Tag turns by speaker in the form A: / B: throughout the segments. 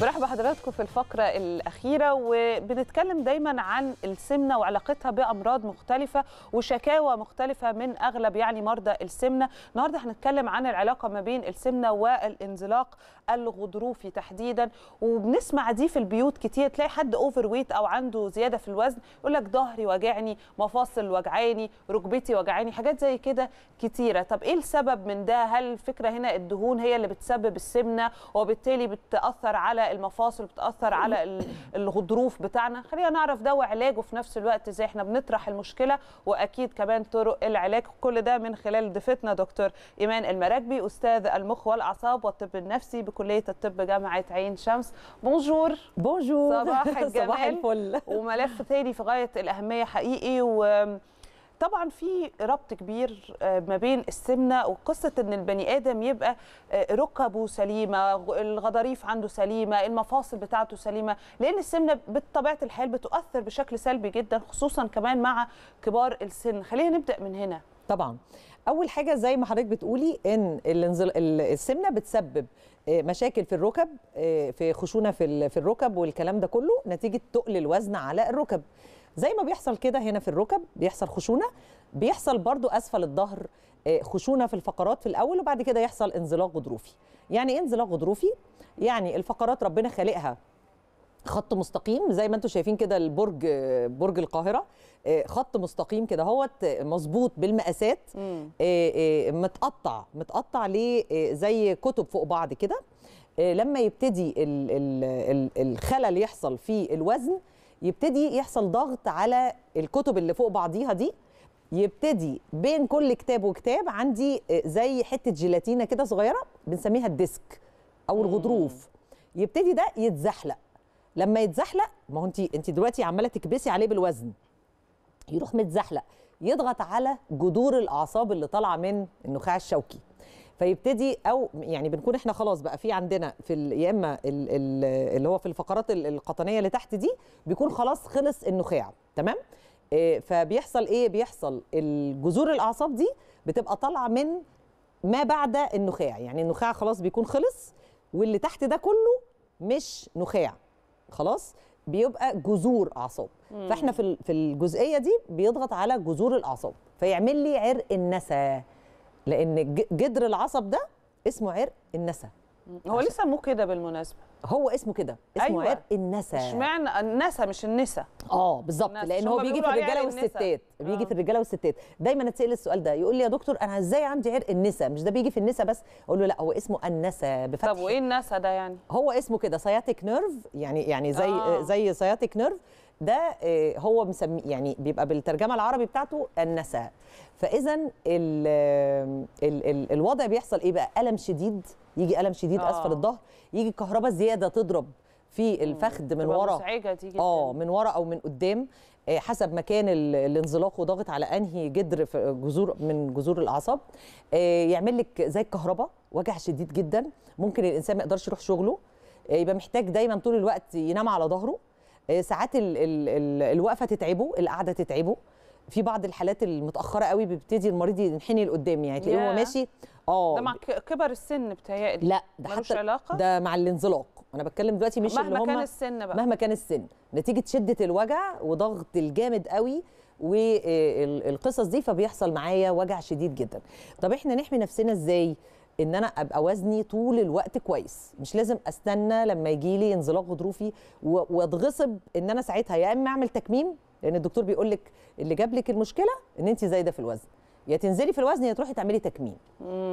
A: برحب بحضراتكم في الفقرة الأخيرة وبنتكلم دايما عن السمنة وعلاقتها بأمراض مختلفة وشكاوى مختلفة من أغلب يعني مرضى السمنة النهاردة هنتكلم عن العلاقة ما بين السمنة والانزلاق الغضروفي تحديدا وبنسمع دي في البيوت كتير تلاقي حد أوفر ويت أو عنده زيادة في الوزن يقول لك ظهري وجعني مفاصل وجعاني ركبتي وجعاني حاجات زي كده كتيرة طب إيه السبب من ده هل الفكرة هنا الدهون هي اللي بتسبب السمنة وبالتالي بتأثر على المفاصل بتاثر على الغضروف بتاعنا خلينا نعرف ده وعلاجه في نفس الوقت ازاي احنا بنطرح المشكله واكيد كمان طرق العلاج كل ده من خلال ضيفتنا دكتور ايمان المراكبي استاذ المخ والاعصاب والطب النفسي بكليه الطب جامعه عين شمس بونجور بونجور صباح الجمال صباح الفل وملف ثاني في غايه الاهميه حقيقي و طبعا في ربط كبير آه، ما بين السمنه وقصه ان البني ادم يبقى آه، ركبه سليمه الغضاريف عنده سليمه المفاصل بتاعته سليمه لان السمنه بطبيعه الحال بتؤثر بشكل سلبي جدا خصوصا كمان مع كبار السن خلينا نبدا من هنا
B: طبعا اول حاجه زي ما حضرتك بتقولي ان السمنه بتسبب آه، مشاكل في الركب في خشونه في الركب والكلام ده كله نتيجه تقل الوزن على الركب زي ما بيحصل كده هنا في الركب بيحصل خشونه بيحصل برضو اسفل الظهر آه، خشونه في الفقرات في الاول وبعد كده يحصل انزلاق غضروفي يعني ايه انزلاق غضروفي يعني الفقرات ربنا خالقها خط مستقيم زي ما انتم شايفين كده البرج آه، برج القاهره آه، خط مستقيم كده اهوت مظبوط بالمقاسات متقطع متقطع ليه زي كتب فوق بعض كده لما يبتدي الخلل يحصل في الوزن يبتدي يحصل ضغط على الكتب اللي فوق بعضيها دي يبتدي بين كل كتاب وكتاب عندي آه، زي حته جيلاتينه كده صغيره بنسميها الديسك او الغضروف يبتدي ده يتزحلق لما يتزحلق ما هو انت انت دلوقتي عماله تكبسي عليه بالوزن يروح متزحلق يضغط على جذور الاعصاب اللي طالعه من النخاع الشوكي فيبتدي او يعني بنكون احنا خلاص بقى في عندنا في يا اما اللي هو في الفقرات القطنيه اللي تحت دي بيكون خلاص خلص النخاع تمام آه، فبيحصل ايه بيحصل الجذور الاعصاب دي بتبقى طالعه من ما بعد النخاع يعني النخاع خلاص بيكون خلص واللي تحت ده كله مش نخاع خلاص بيبقى جذور اعصاب فاحنا في في الجزئيه دي بيضغط على جذور الاعصاب فيعمل لي عرق النسا لان جدر العصب ده اسمه عرق النسا هو ليه سموه كده بالمناسبه هو اسمه كده اسمه أيوة. عرق النسا
A: اشمعنى النسا مش النسا
B: اه بالظبط لان هو بيجي في الرجاله والستات بيجي آه. في الرجاله والستات دايما اتسال السؤال ده يقول لي يا دكتور انا ازاي عندي عرق النسا مش ده بيجي في النسا بس اقول له لا هو اسمه النسا بفتح طب وايه
A: النسا ده يعني
B: هو اسمه كده سياتيك نيرف يعني يعني زي آه. زي سياتيك نيرف ده آه، هو مسمي يعني بيبقى بالترجمه العربي بتاعته النساء فاذا الوضع بيحصل ايه بقى الم شديد يجي الم شديد آه. اسفل الظهر يجي كهرباء زياده تضرب في الفخذ من ورا
A: اه من ورا
B: او من قدام آه، حسب مكان الانزلاق وضاغط على انهي جذر آه، جذور من جذور الاعصاب يعمل لك زي الكهرباء وجع شديد جدا ممكن الانسان ما يقدرش يروح شغله يبقى محتاج دايما طول الوقت ينام على ظهره آه، ساعات الوقفه تتعبه القعده تتعبه في بعض الحالات المتاخره قوي بيبتدي المريض ينحني لقدام يعني تلاقيه هو ماشي اه ده مع
A: كبر السن بتهيألي لا ده حتى
B: علاقه ده مع الانزلاق انا بتكلم دلوقتي مش مهما اللي هم كان السن بقى مهما كان السن نتيجه شده الوجع وضغط الجامد قوي والقصص آه، دي فبيحصل معايا وجع شديد جدا طب احنا نحمي نفسنا ازاي ان انا ابقى وزني طول الوقت كويس مش لازم استنى لما يجي لي انزلاق غضروفي واتغصب ان انا ساعتها يا اما اعمل تكميم لان الدكتور بيقول لك اللي جاب لك المشكله ان انت زايده في الوزن يا تنزلي في الوزن يا تروحي تعملي تكميم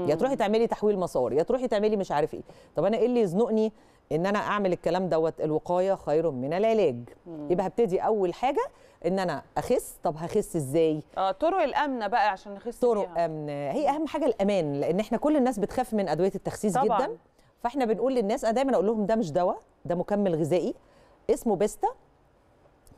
B: يا تروحي تعملي تحويل مسار يا تروحي تعملي مش عارف ايه طب انا ايه اللي يزنقني ان انا اعمل الكلام دوت الوقايه خير من العلاج مم. يبقى هبتدي اول حاجه ان انا اخس طب هخس ازاي اه طرق الامنه بقى عشان نخس طرق امنه هي اهم حاجه الامان لان احنا كل الناس بتخاف من ادويه التخسيس طبعًا. جدا فاحنا بنقول للناس انا دايما اقول لهم ده مش دواء ده مكمل غذائي اسمه بيستا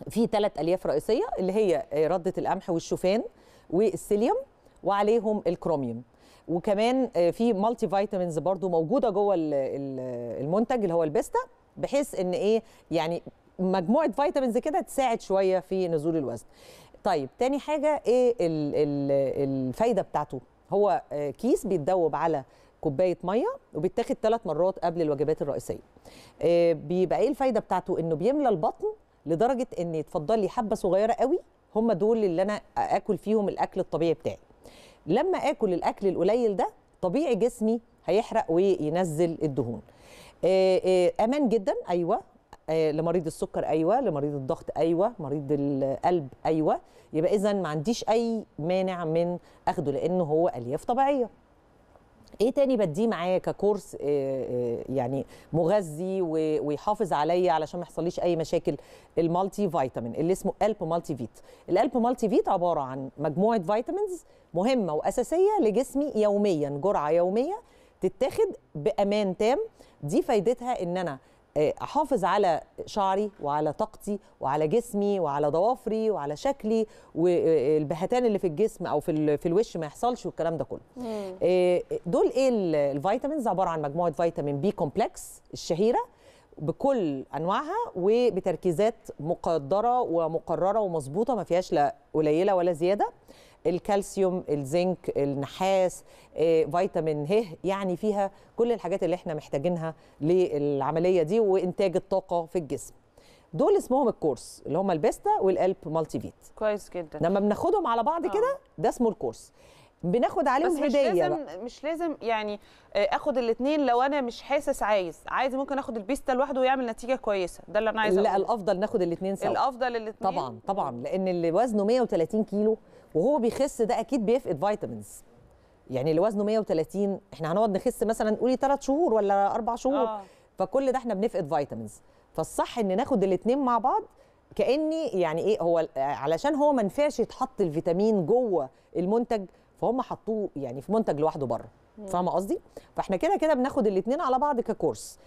B: في ثلاث الياف رئيسيه اللي هي رده القمح والشوفان والسيليوم وعليهم الكروميوم وكمان آه، في مالتي فيتامينز برضو موجوده جوه المنتج اللي هو البيستا بحيث ان ايه يعني مجموعه فيتامينز كده تساعد شويه في نزول الوزن طيب تاني حاجه ايه الفايده بتاعته هو آه، كيس بيتدوب على كوبايه ميه وبيتاخد ثلاث مرات قبل الوجبات الرئيسيه آه، بيبقى ايه الفايده بتاعته انه بيملى البطن لدرجه ان يتفضل لي حبه صغيره قوي هم دول اللي انا اكل فيهم الاكل الطبيعي بتاعي لما اكل الاكل القليل ده طبيعي جسمي هيحرق وينزل الدهون آه، آه، امان جدا ايوه آه، لمريض السكر ايوه لمريض الضغط ايوه مريض القلب ايوه يبقى اذا ما عنديش اي مانع من اخده لانه هو الياف طبيعيه ايه تاني بديه معايا ككورس آه، آه، يعني مغذي ويحافظ عليا علشان ما يحصليش اي مشاكل المالتي فيتامين اللي اسمه الب مالتي فيت الالب مالتي فيت عباره عن مجموعه فيتامينز مهمه واساسيه لجسمي يوميا جرعه يوميه تتاخد بامان تام دي فايدتها ان انا احافظ على شعري وعلى طاقتي وعلى جسمي وعلى ضوافري وعلى شكلي والبهتان اللي في الجسم او في في الوش ما يحصلش والكلام ده كله آه، دول ايه الفيتامينز عباره عن مجموعه فيتامين بي كومبلكس الشهيره بكل انواعها وبتركيزات مقدره ومقرره ومظبوطه ما فيهاش لا قليله ولا زياده الكالسيوم الزنك النحاس آه، فيتامين ه يعني فيها كل الحاجات اللي احنا محتاجينها للعمليه دي وانتاج الطاقه في الجسم دول اسمهم الكورس اللي هم البيستا والقلب مالتي فيت
A: كويس جدا لما بناخدهم
B: على بعض آه. كده ده اسمه الكورس بناخد عليهم بس مش هديه لازم بقى.
A: مش لازم يعني آه، اخد الاثنين لو انا مش حاسس عايز عايز ممكن اخد البيستا لوحده ويعمل نتيجه كويسه ده اللي انا عايزه لا الافضل
B: ناخد الاثنين سوا الافضل الاثنين طبعا طبعا لان اللي وزنه 130 كيلو وهو بيخس ده اكيد بيفقد فيتامينز يعني اللي وزنه 130 احنا هنقعد نخس مثلا قولي 3 شهور ولا 4 شهور آه. فكل ده احنا بنفقد فيتامينز فالصح ان ناخد الاثنين مع بعض كاني يعني ايه هو آه، علشان هو ما نفعش يتحط الفيتامين جوه المنتج فهم حطوه يعني في منتج لوحده بره فاهمه قصدي فاحنا كده كده بناخد الاثنين على بعض ككورس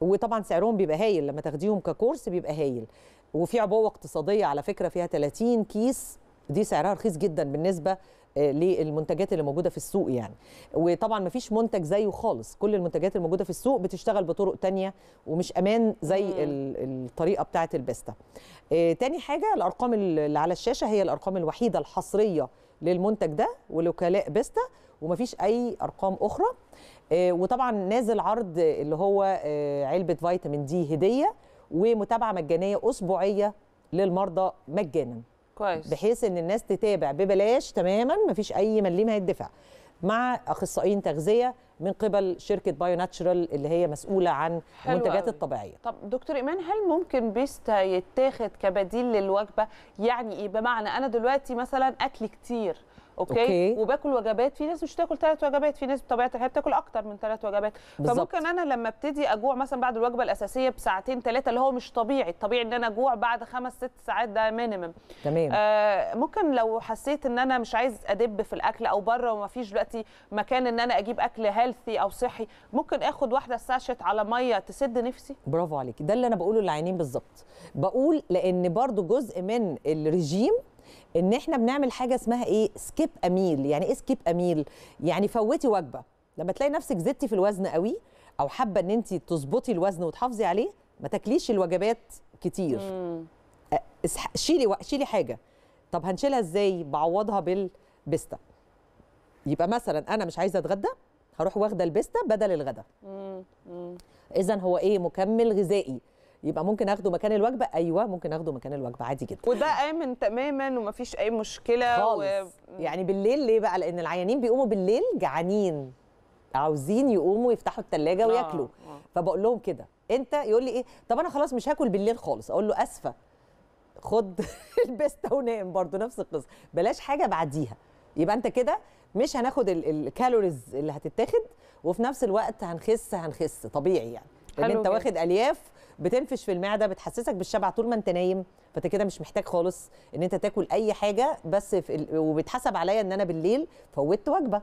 B: وطبعا سعرهم بيبقى هايل لما تاخديهم ككورس بيبقى هايل وفي عبوه اقتصاديه على فكره فيها 30 كيس دي سعرها رخيص جدا بالنسبه آه، للمنتجات اللي موجوده في السوق يعني وطبعا ما فيش منتج زيه خالص كل المنتجات الموجوده في السوق بتشتغل بطرق تانية ومش امان زي الطريقه بتاعه البيستا آه، تاني حاجه الارقام اللي على الشاشه هي الارقام الوحيده الحصريه للمنتج ده ولوكلاء بيستا ومفيش اي ارقام اخرى آه، وطبعا نازل عرض اللي هو علبه فيتامين دي هديه ومتابعه مجانيه اسبوعيه للمرضى مجانا كويس بحيث ان الناس تتابع ببلاش تماما مفيش اي مليم هيدفع مع اخصائيين تغذيه من قبل شركه بايو ناتشرال اللي هي مسؤوله عن المنتجات أوي. الطبيعيه.
A: طب دكتور ايمان هل ممكن بيستا يتاخد كبديل للوجبه؟ يعني ايه بمعنى انا دلوقتي مثلا اكل كتير أوكي؟, اوكي وباكل وجبات في ناس مش بتاكل ثلاث وجبات في ناس بطبيعه الحال بتاكل اكتر من ثلاث وجبات بالزبط. فممكن انا لما ابتدي اجوع مثلا بعد الوجبه الاساسيه بساعتين ثلاثه اللي هو مش طبيعي الطبيعي ان انا اجوع بعد خمس ست ساعات ده مينيمم تمام آه ممكن لو حسيت ان انا مش عايز ادب في الاكل او بره وما فيش دلوقتي مكان ان انا اجيب اكل هيلثي او صحي ممكن اخد واحده ساشت على
B: ميه تسد نفسي برافو عليكي ده اللي انا بقوله للعينين بالظبط بقول لان برضو جزء من الرجيم ان احنا بنعمل حاجه اسمها ايه سكيب اميل يعني ايه سكيب اميل يعني فوتي وجبه لما تلاقي نفسك زدتي في الوزن قوي او حابه ان انت تظبطي الوزن وتحافظي عليه ما تاكليش الوجبات كتير أه، شيلي و... شيلي حاجه طب هنشيلها ازاي بعوضها بالبيستا يبقى مثلا انا مش عايزه اتغدى هروح واخده البيستا بدل الغدا اذا هو ايه مكمل غذائي يبقى ممكن اخده مكان الوجبه ايوه ممكن اخده مكان الوجبه عادي جدا وده امن تماما ومفيش اي مشكله خالص. و... يعني بالليل ليه بقى لان العيانين بيقوموا بالليل جعانين عاوزين يقوموا يفتحوا الثلاجه آه، وياكلوا آه. فبقول لهم كده انت يقول لي ايه طب انا خلاص مش هاكل بالليل خالص اقول له اسفه خد البسته ونام برضو نفس القصه بلاش حاجه بعديها يبقى انت كده مش هناخد الكالوريز اللي هتتاخد وفي نفس الوقت هنخس هنخس طبيعي يعني لان انت واخد الياف بتنفش في المعده بتحسسك بالشبع طول ما انت نايم فانت كده مش محتاج خالص ان انت تاكل اي حاجه بس في ال... وبتحسب عليا ان انا بالليل فوتت وجبه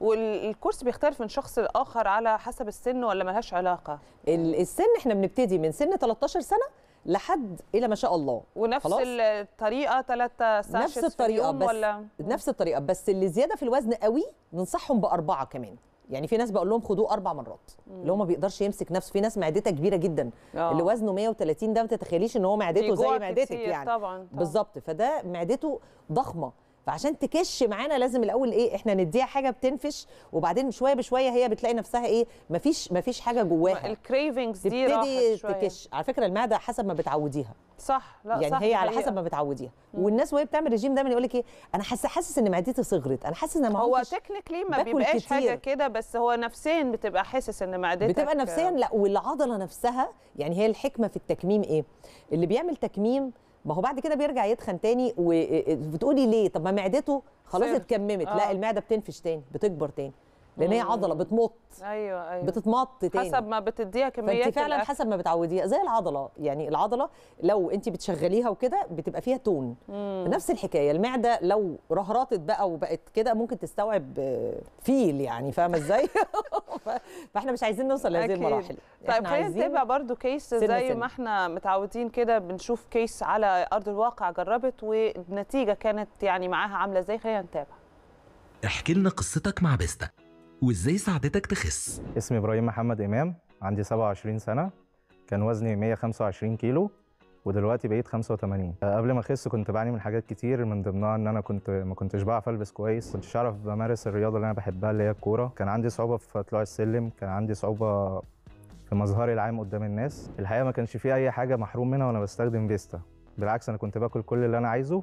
B: والكورس بيختلف من شخص لاخر على حسب السن ولا ملهاش علاقه السن احنا بنبتدي من سن 13 سنه لحد الى ما شاء الله ونفس خلاص؟
A: الطريقه ثلاث ساشيتس نفس الطريقه بس ولا؟
B: نفس الطريقه بس اللي زياده في الوزن قوي ننصحهم باربعه كمان يعني في ناس بقول لهم خدوه اربع مرات مم. اللي هو ما بيقدرش يمسك نفسه في ناس معدتها كبيره جدا أوه. اللي وزنه 130 ده ما تتخيليش ان هو معدته زي معدتك يعني بالظبط فده معدته ضخمه فعشان تكش معانا لازم الاول ايه احنا نديها حاجه بتنفش وبعدين شويه بشويه هي بتلاقي نفسها ايه مفيش مفيش حاجه جواها الكريفنجز دي تبتدي تكش على فكره المعده حسب ما بتعوديها صح لا يعني صح هي على حسب ما بتعوديها والناس وهي بتعمل ريجيم دايما يقول لك ايه انا حاسه حاسس ان معدتي صغرت انا حاسس ان ما هو
A: تكنيكلي ما بيبقاش كتير. حاجه كده بس هو نفسيا بتبقى حاسس ان معدتك بتبقى نفسيا لا
B: والعضله نفسها يعني هي الحكمه في التكميم ايه اللي بيعمل تكميم ما هو بعد كده بيرجع يتخن تاني وبتقولي آه، آه، ليه طب ما معدته خلاص اتكممت آه. لا المعده بتنفش تاني بتكبر تاني لان هي عضله بتمط
A: ايوه ايوه بتتمط تاني حسب ما بتديها كميات فانت فعلا الأكل. حسب ما
B: بتعوديها زي العضله يعني العضله لو انت بتشغليها وكده بتبقى فيها تون مم. نفس الحكايه المعده لو رهرطت بقى وبقت كده ممكن تستوعب فيل يعني فاهمه ازاي فاحنا مش عايزين نوصل لهذه المراحل طيب خلينا نتابع
A: برضو كيس زي سنة. ما احنا متعودين كده بنشوف كيس على ارض الواقع جربت والنتيجه كانت يعني معاها عامله ازاي خلينا نتابع
C: احكي لنا قصتك مع بيستك وازاي ساعدتك تخس اسمي ابراهيم محمد امام عندي 27 سنه كان وزني 125 كيلو ودلوقتي بقيت 85 آه، قبل ما اخس كنت بعاني من حاجات كتير من ضمنها ان انا كنت ما كنتش بعرف البس كويس كنتش اعرف بمارس الرياضه اللي انا بحبها اللي هي الكوره كان عندي صعوبه في طلوع السلم كان عندي صعوبه في مظهري العام قدام الناس الحقيقه ما كانش في اي حاجه محروم منها وانا بستخدم فيستا بالعكس انا كنت باكل كل اللي انا عايزه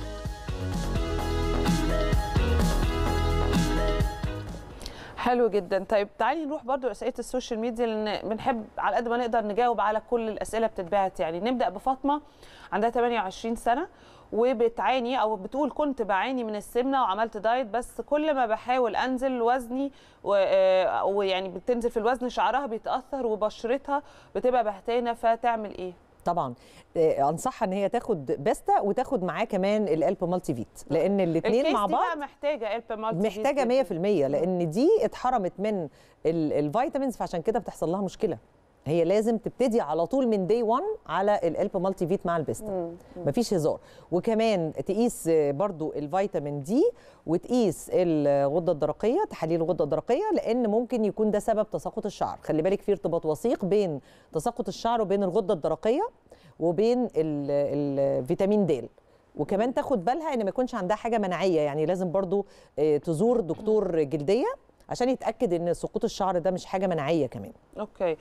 A: حلو جدا طيب تعالي نروح برضو لاسئله السوشيال ميديا لان بنحب على قد ما نقدر نجاوب على كل الاسئله بتتبعت يعني نبدا بفاطمه عندها 28 سنه وبتعاني او بتقول كنت بعاني من السمنه وعملت دايت بس كل ما بحاول انزل وزني آه، ويعني بتنزل في الوزن شعرها بيتاثر وبشرتها بتبقى بهتانه فتعمل ايه
B: طبعا آه، انصحها ان هي تاخد باستا وتاخد معاه كمان الالب مالتي فيت لان الاثنين مع بعض دي محتاجه الب مالتي محتاجه 100% لان دي اتحرمت من الفيتامينز فعشان كده بتحصل لها مشكله هي لازم تبتدي على طول من دي 1 على الالب مالتي فيت مع البيستا مفيش هزار وكمان تقيس برضو الفيتامين دي وتقيس الغده الدرقيه تحاليل الغده الدرقيه لان ممكن يكون ده سبب تساقط الشعر خلي بالك في ارتباط وثيق بين تساقط الشعر وبين الغده الدرقيه وبين الفيتامين د وكمان تاخد بالها ان ما يكونش عندها حاجه مناعيه يعني لازم برضو آه، تزور دكتور جلديه عشان يتاكد ان سقوط الشعر ده مش حاجه مناعيه كمان
A: اوكي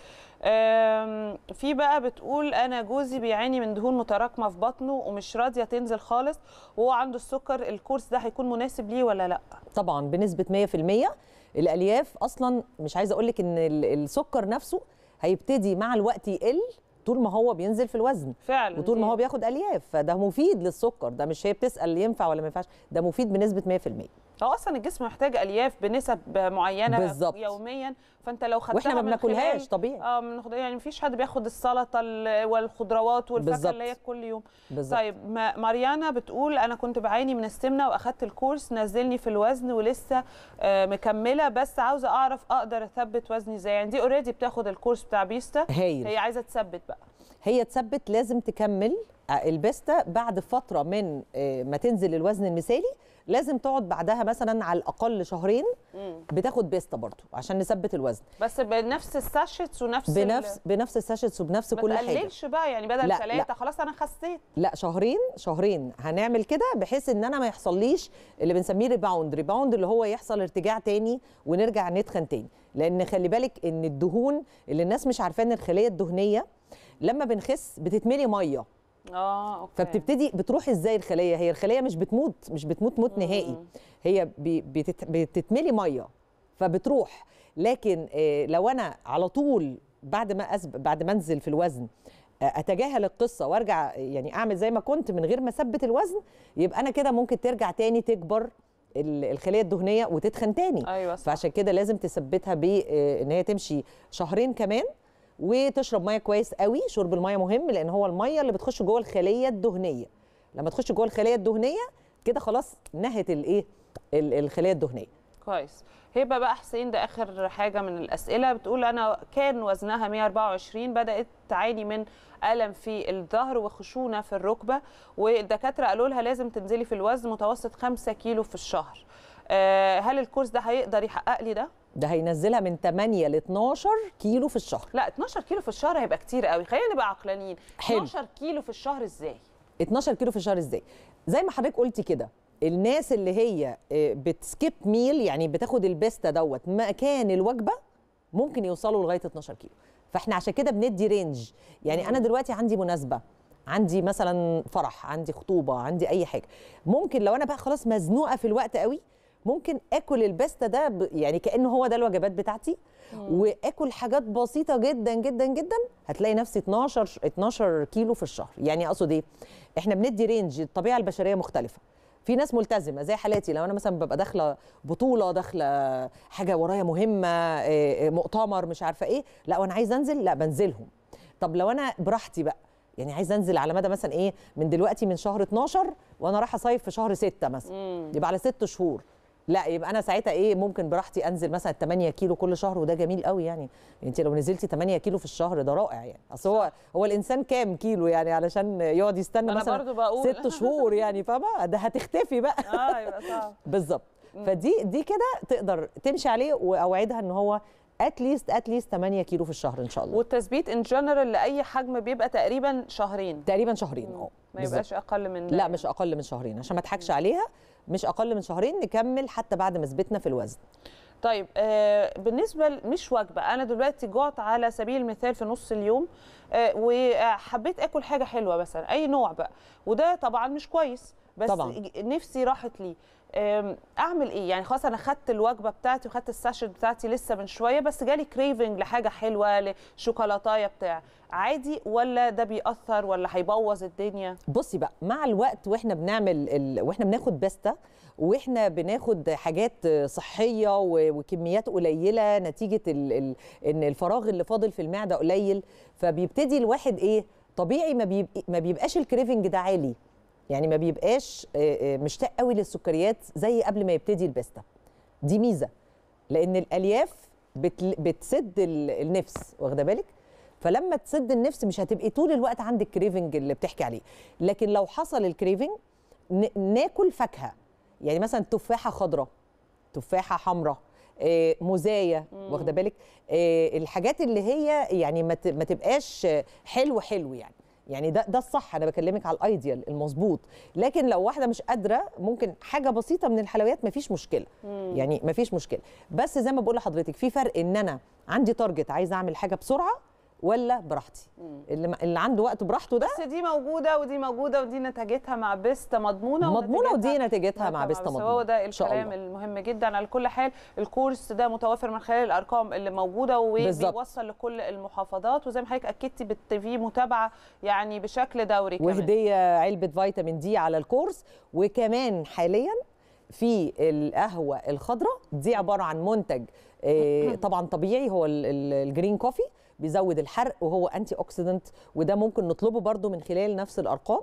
A: في بقى بتقول انا جوزي بيعاني من دهون متراكمه
B: في بطنه ومش راضيه تنزل خالص وهو عنده السكر الكورس ده هيكون مناسب ليه ولا لا طبعا بنسبه 100% الالياف اصلا مش عايزه اقول لك ان السكر نفسه هيبتدي مع الوقت يقل طول ما هو بينزل في الوزن فعلا وطول ما هو بياخد الياف فده مفيد للسكر ده مش هي بتسال ينفع ولا ما ينفعش ده مفيد بنسبه 100%
A: هو اصلا الجسم محتاج الياف بنسب معينه بالزبط. يوميا فانت لو خدتها واحنا ما بناكلهاش طبيعي اه من يعني مفيش حد بياخد السلطه والخضروات والفاكهه اللي هي كل يوم بالزبط. طيب ماريانا بتقول انا كنت بعاني من السمنه واخدت الكورس نزلني في الوزن ولسه آه، مكمله بس عاوزه اعرف اقدر اثبت وزني ازاي يعني دي اوريدي بتاخد الكورس بتاع بيستا هايل. هي عايزه تثبت بقى
B: هي تثبت لازم تكمل آه، البيستا بعد فترة من آه، ما تنزل الوزن المثالي لازم تقعد بعدها مثلا على الاقل شهرين بتاخد بيستا برضو عشان نثبت الوزن
A: بس بنفس الساشيتس ونفس بنفس ال...
B: بنفس الساشيتس وبنفس كل حاجه ما تقللش
A: بقى يعني بدل ثلاثه خلاص انا خسيت
B: لا شهرين شهرين هنعمل كده بحيث ان انا ما يحصليش اللي بنسميه ريباوند ريباوند اللي هو يحصل ارتجاع تاني ونرجع نتخن تاني لان خلي بالك ان الدهون اللي الناس مش عارفاه ان الخليه الدهنيه لما بنخس بتتملي ميه اه اوكي فبتبتدي بتروح ازاي الخليه هي الخليه مش بتموت مش بتموت موت نهائي هي بتتملي ميه فبتروح لكن آه، لو انا على طول بعد ما أسب... بعد ما انزل في الوزن اتجاهل القصه وارجع يعني اعمل زي ما كنت من غير ما اثبت الوزن يبقى انا كده ممكن ترجع تاني تكبر الخليه الدهنيه وتتخن تاني أيوة صح. فعشان كده لازم تثبتها بان آه، هي تمشي شهرين كمان وتشرب ميه كويس قوي شرب الميه مهم لان هو الميه اللي بتخش جوه الخليه الدهنيه لما تخش جوه الخليه الدهنيه كده خلاص نهت الايه الخليه الدهنيه
A: كويس هبه بقى حسين ده اخر حاجه من الاسئله بتقول انا كان وزنها 124 بدات تعاني من الم في الظهر وخشونه في الركبه والدكاتره قالوا لها لازم تنزلي في الوزن متوسط 5 كيلو في الشهر
B: آه، هل الكورس ده هيقدر يحقق لي ده؟ ده هينزلها من 8 ل 12 كيلو في الشهر لا 12 كيلو في الشهر هيبقى كتير قوي خلينا نبقى عقلانيين 12 كيلو في الشهر ازاي 12 كيلو في الشهر ازاي زي ما حضرتك قلتي كده الناس اللي هي آه، بتسكيب ميل يعني بتاخد البيستا دوت مكان الوجبه ممكن يوصلوا لغايه 12 كيلو فاحنا عشان كده بندي رينج يعني انا دلوقتي عندي مناسبه عندي مثلا فرح عندي خطوبه عندي اي حاجه ممكن لو انا بقى خلاص مزنوقه في الوقت قوي ممكن اكل الباستا ده يعني كانه هو ده الوجبات بتاعتي واكل حاجات بسيطه جدا جدا جدا هتلاقي نفسي 12 12 كيلو في الشهر يعني اقصد ايه احنا بندي رينج الطبيعه البشريه مختلفه في ناس ملتزمه زي حالاتي لو انا مثلا ببقى داخله بطوله داخله حاجه ورايا مهمه آه، آه، مؤتمر مش عارفه ايه لا وانا عايز انزل لا بنزلهم طب لو انا براحتي بقى يعني عايز انزل على مدى مثلا ايه من دلوقتي من شهر 12 وانا رايحه صيف في شهر 6 مثلا يبقى على 6 شهور لا يبقى انا ساعتها ايه ممكن براحتي انزل مثلا 8 كيلو كل شهر وده جميل قوي يعني انت لو نزلتي 8 كيلو في الشهر ده رائع يعني اصل هو هو الانسان كام كيلو يعني علشان يقعد يستنى مثلا ست شهور يعني فاهمه ده هتختفي بقى اه يبقى صعب بالظبط فدي دي كده تقدر تمشي عليه واوعدها ان هو اتليست اتليست 8 كيلو في الشهر ان شاء الله والتثبيت ان جنرال لاي
A: حجم بيبقى تقريبا شهرين
B: تقريبا شهرين اه ما يبقاش
A: اقل من ده لا يعني.
B: مش اقل من شهرين عشان ما اضحكش عليها مش اقل من شهرين نكمل حتى بعد ما ثبتنا في الوزن
A: طيب آه، بالنسبه مش وجبه انا دلوقتي جعت على سبيل المثال في نص اليوم آه، وحبيت اكل حاجه حلوه مثلا اي نوع بقى وده طبعا مش كويس بس طبعا. نفسي راحت ليه اعمل ايه يعني خلاص انا خدت الوجبه بتاعتي وخدت الساشن بتاعتي لسه من شويه بس جالي كريفنج لحاجه حلوه لشوكولاتايه بتاع عادي ولا ده بيأثر ولا هيبوظ الدنيا
B: بصي بقى مع الوقت واحنا بنعمل ال... واحنا بناخد باستا واحنا بناخد حاجات صحيه وكميات قليله نتيجه ال... ال... ان الفراغ اللي فاضل في المعده قليل فبيبتدي الواحد ايه طبيعي ما, بيب... ما بيبقاش الكريفنج ده عالي يعني ما بيبقاش آه، آه، مشتاق قوي للسكريات زي قبل ما يبتدي البيستا دي ميزه لان الالياف بتسد النفس واخده بالك فلما تسد النفس مش هتبقي طول الوقت عندك كريفنج اللي بتحكي عليه لكن لو حصل الكريفنج ناكل فاكهه يعني مثلا تفاحه خضراء تفاحه حمراء آه، مزايا واخده بالك آه، الحاجات اللي هي يعني ما تبقاش حلو حلو يعني يعني ده ده الصح انا بكلمك على الايديال المظبوط لكن لو واحده مش قادره ممكن حاجه بسيطه من الحلويات مفيش مشكله مم. يعني مفيش مشكله بس زي ما بقول لحضرتك في فرق ان انا عندي تارجت عايزه اعمل حاجه بسرعه ولا براحتي اللي, اللي عنده وقت براحته ده بس دي موجوده ودي
A: موجوده ودي نتاجتها مع بيست
B: مضمونه مضمونه ودي نتاجتها مع بيست مضمونه هو ده الكلام
A: المهم جدا على كل حال الكورس ده متوفر من خلال الارقام اللي موجوده وبيوصل لكل المحافظات وزي ما حضرتك اكدتي بالتي متابعه يعني بشكل دوري كمان
B: وهديه علبه فيتامين دي على الكورس وكمان حاليا في القهوه الخضراء دي عباره عن منتج آه، طبعا طبيعي هو الجرين كوفي بيزود الحرق وهو انتي اوكسيدنت وده ممكن نطلبه برضو من خلال نفس الارقام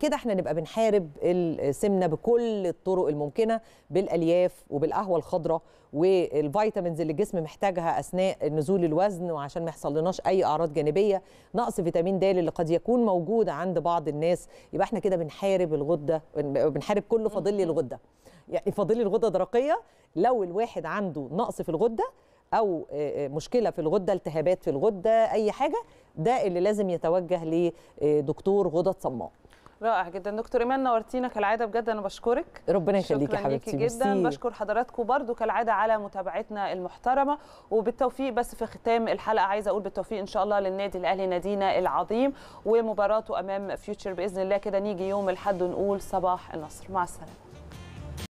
B: كده احنا نبقى بنحارب السمنه بكل الطرق الممكنه بالالياف وبالقهوه الخضراء والفيتامينز اللي الجسم محتاجها اثناء نزول الوزن وعشان ما يحصلناش اي اعراض جانبيه نقص فيتامين د اللي قد يكون موجود عند بعض الناس يبقى احنا كده بنحارب الغده بنحارب كل لي الغده يعني لي الغده الدرقيه لو الواحد عنده نقص في الغده او آه، آه، مشكله في الغده التهابات في الغده اي حاجه ده اللي لازم يتوجه لدكتور آه، غدد صماء
A: رائع جدا دكتور ايمان نورتينا كالعاده بجد انا بشكرك ربنا يخليكي يا حبيبتي شكرا جدا ميرسي. بشكر حضراتكم برضو كالعاده على متابعتنا المحترمه وبالتوفيق بس في ختام الحلقه عايزه اقول بالتوفيق ان شاء الله للنادي الاهلي نادينا العظيم ومباراته امام فيوتشر باذن الله كده نيجي يوم الاحد ونقول صباح النصر مع السلامه